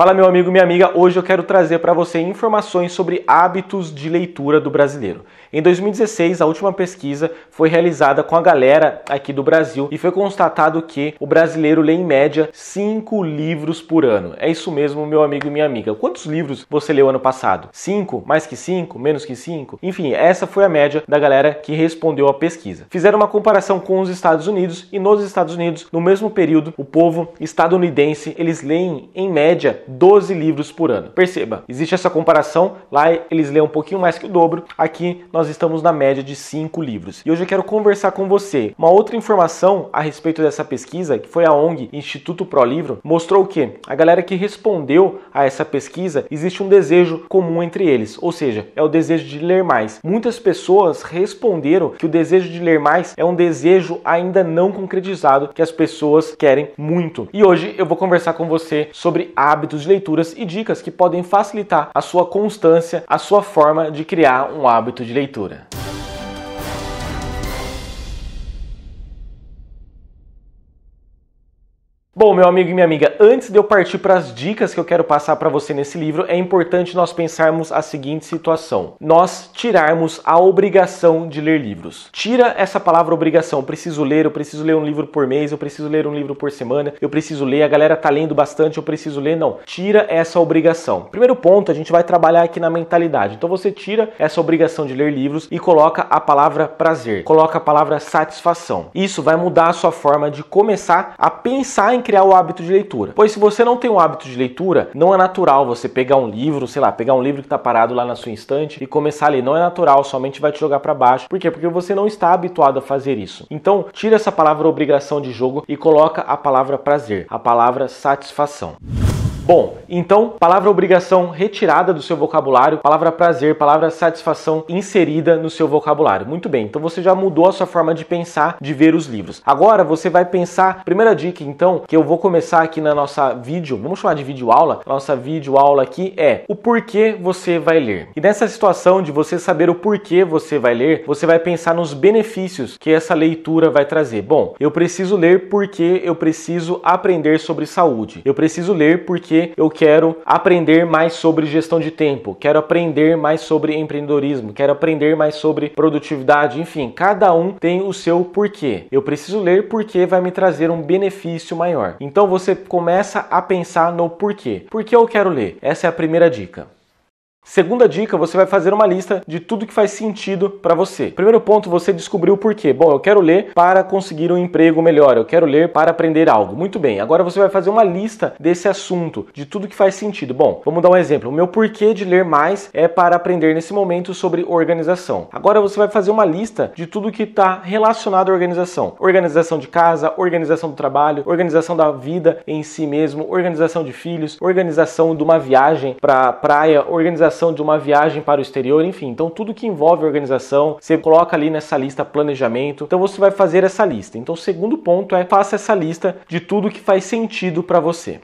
Fala meu amigo, minha amiga, hoje eu quero trazer para você informações sobre hábitos de leitura do brasileiro. Em 2016, a última pesquisa foi realizada com a galera aqui do Brasil e foi constatado que o brasileiro lê em média 5 livros por ano. É isso mesmo, meu amigo e minha amiga. Quantos livros você leu ano passado? 5? Mais que 5? Menos que 5? Enfim, essa foi a média da galera que respondeu à pesquisa. Fizeram uma comparação com os Estados Unidos e nos Estados Unidos, no mesmo período, o povo estadunidense, eles leem em média 12 livros por ano. Perceba, existe essa comparação, lá eles lêem um pouquinho mais que o dobro, aqui nós estamos na média de 5 livros. E hoje eu quero conversar com você. Uma outra informação a respeito dessa pesquisa, que foi a ONG Instituto Pro Livro, mostrou que a galera que respondeu a essa pesquisa, existe um desejo comum entre eles, ou seja, é o desejo de ler mais. Muitas pessoas responderam que o desejo de ler mais é um desejo ainda não concretizado que as pessoas querem muito. E hoje eu vou conversar com você sobre hábitos hábitos de leituras e dicas que podem facilitar a sua constância, a sua forma de criar um hábito de leitura. Bom, meu amigo e minha amiga, antes de eu partir para as dicas que eu quero passar para você nesse livro, é importante nós pensarmos a seguinte situação: nós tirarmos a obrigação de ler livros. Tira essa palavra obrigação. Preciso ler, eu preciso ler um livro por mês, eu preciso ler um livro por semana, eu preciso ler, a galera tá lendo bastante, eu preciso ler. Não. Tira essa obrigação. Primeiro ponto, a gente vai trabalhar aqui na mentalidade. Então você tira essa obrigação de ler livros e coloca a palavra prazer, coloca a palavra satisfação. Isso vai mudar a sua forma de começar a pensar em criar o hábito de leitura leitura. Pois se você não tem o hábito de leitura, não é natural você pegar um livro, sei lá, pegar um livro que está parado lá na sua estante e começar a ler. Não é natural, somente vai te jogar para baixo. Por quê? Porque você não está habituado a fazer isso. Então, tira essa palavra obrigação de jogo e coloca a palavra prazer, a palavra satisfação. Bom, então, palavra obrigação retirada do seu vocabulário, palavra prazer, palavra satisfação inserida no seu vocabulário. Muito bem, então você já mudou a sua forma de pensar, de ver os livros. Agora você vai pensar, primeira dica então, que eu vou começar aqui na nossa vídeo, vamos chamar de vídeo aula, nossa vídeo aula aqui é o porquê você vai ler. E nessa situação de você saber o porquê você vai ler, você vai pensar nos benefícios que essa leitura vai trazer. Bom, eu preciso ler porque eu preciso aprender sobre saúde. Eu preciso ler porque porque eu quero aprender mais sobre gestão de tempo, quero aprender mais sobre empreendedorismo, quero aprender mais sobre produtividade, enfim, cada um tem o seu porquê. Eu preciso ler porque vai me trazer um benefício maior. Então você começa a pensar no porquê. Por que eu quero ler? Essa é a primeira dica. Segunda dica, você vai fazer uma lista de tudo que faz sentido para você. Primeiro ponto, você descobriu o porquê. Bom, eu quero ler para conseguir um emprego melhor, eu quero ler para aprender algo. Muito bem, agora você vai fazer uma lista desse assunto, de tudo que faz sentido. Bom, vamos dar um exemplo. O meu porquê de ler mais é para aprender nesse momento sobre organização. Agora você vai fazer uma lista de tudo que está relacionado à organização: organização de casa, organização do trabalho, organização da vida em si mesmo, organização de filhos, organização de uma viagem para praia, organização organização de uma viagem para o exterior, enfim. Então, tudo que envolve organização, você coloca ali nessa lista planejamento. Então, você vai fazer essa lista. Então, o segundo ponto é faça essa lista de tudo que faz sentido para você.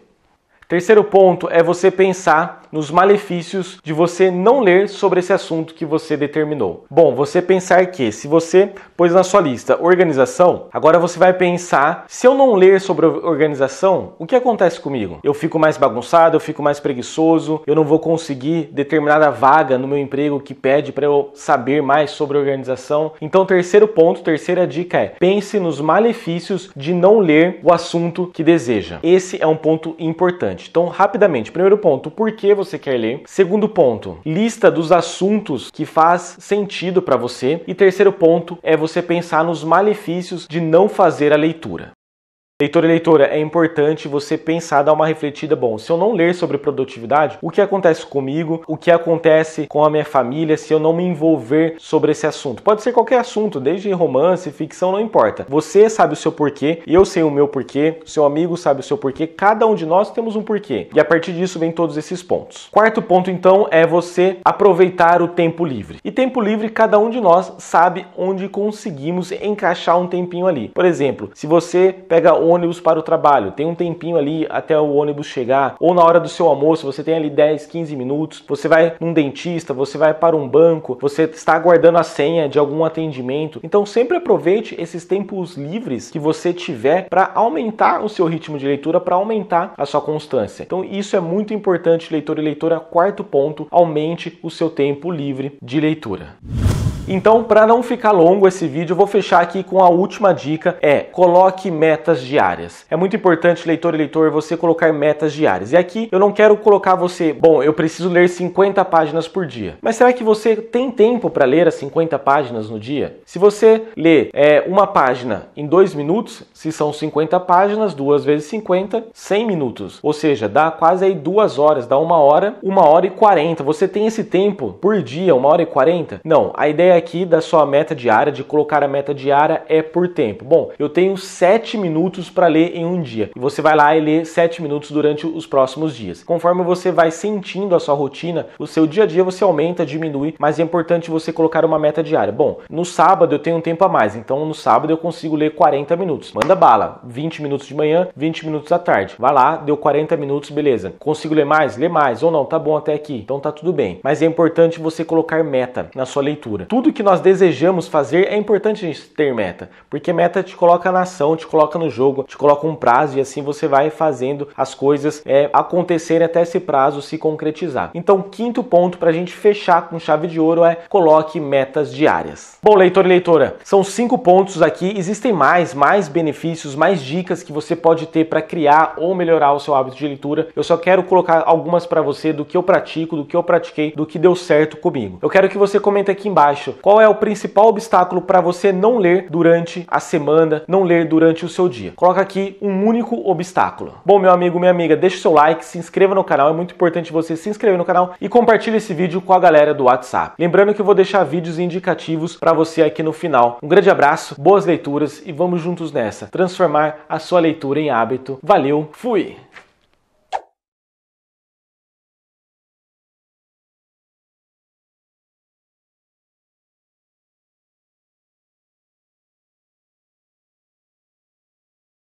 Terceiro ponto é você pensar nos malefícios de você não ler sobre esse assunto que você determinou. Bom, você pensar que se você pôs na sua lista organização, agora você vai pensar: se eu não ler sobre organização, o que acontece comigo? Eu fico mais bagunçado, eu fico mais preguiçoso, eu não vou conseguir determinada vaga no meu emprego que pede para eu saber mais sobre organização. Então, terceiro ponto, terceira dica é: pense nos malefícios de não ler o assunto que deseja. Esse é um ponto importante. Então, rapidamente, primeiro ponto, por que você quer ler. Segundo ponto, lista dos assuntos que faz sentido para você. E terceiro ponto é você pensar nos malefícios de não fazer a leitura. Leitor e leitora, é importante você pensar, dar uma refletida. Bom, se eu não ler sobre produtividade, o que acontece comigo, o que acontece com a minha família, se eu não me envolver sobre esse assunto? Pode ser qualquer assunto, desde romance, ficção, não importa. Você sabe o seu porquê, eu sei o meu porquê, seu amigo sabe o seu porquê, cada um de nós temos um porquê. E a partir disso vem todos esses pontos. Quarto ponto, então, é você aproveitar o tempo livre. E tempo livre, cada um de nós sabe onde conseguimos encaixar um tempinho ali. Por exemplo, se você pega ônibus para o trabalho, tem um tempinho ali até o ônibus chegar, ou na hora do seu almoço, você tem ali 10, 15 minutos, você vai num dentista, você vai para um banco, você está aguardando a senha de algum atendimento. Então sempre aproveite esses tempos livres que você tiver para aumentar o seu ritmo de leitura, para aumentar a sua constância. Então isso é muito importante, leitor e leitora. Quarto ponto, aumente o seu tempo livre de leitura. Então, para não ficar longo esse vídeo, eu vou fechar aqui com a última dica, é coloque metas diárias. É muito importante, leitor e leitor, você colocar metas diárias. E aqui eu não quero colocar você, bom, eu preciso ler 50 páginas por dia. Mas será que você tem tempo para ler as 50 páginas no dia? Se você lê é, uma página em dois minutos, se são 50 páginas, duas vezes 50, 100 minutos. Ou seja, dá quase aí duas horas, dá uma hora, uma hora e 40. Você tem esse tempo por dia, uma hora e 40? Não, a ideia aqui da sua meta diária, de colocar a meta diária é por tempo. Bom, eu tenho 7 minutos para ler em um dia. E você vai lá e lê 7 minutos durante os próximos dias. Conforme você vai sentindo a sua rotina, o seu dia a dia você aumenta, diminui, mas é importante você colocar uma meta diária. Bom, no sábado eu tenho um tempo a mais, então no sábado eu consigo ler 40 minutos. Manda bala, 20 minutos de manhã, 20 minutos à tarde. Vai lá, deu 40 minutos, beleza. Consigo ler mais? Ler mais ou não, tá bom até aqui. Então tá tudo bem. Mas é importante você colocar meta na sua leitura. Tudo tudo que nós desejamos fazer, é importante a gente ter meta, porque meta te coloca na ação, te coloca no jogo, te coloca um prazo e assim você vai fazendo as coisas é, acontecerem até esse prazo se concretizar. Então, quinto ponto para a gente fechar com chave de ouro é coloque metas diárias. Bom, leitor e leitora, são cinco pontos aqui. Existem mais, mais benefícios, mais dicas que você pode ter para criar ou melhorar o seu hábito de leitura. Eu só quero colocar algumas para você do que eu pratico, do que eu pratiquei, do que deu certo comigo. Eu quero que você comente aqui embaixo qual é o principal obstáculo para você não ler durante a semana, não ler durante o seu dia? Coloca aqui um único obstáculo. Bom, meu amigo, minha amiga, deixa o seu like, se inscreva no canal, é muito importante você se inscrever no canal e compartilhe esse vídeo com a galera do WhatsApp. Lembrando que eu vou deixar vídeos indicativos para você aqui no final. Um grande abraço, boas leituras e vamos juntos nessa. Transformar a sua leitura em hábito. Valeu, fui!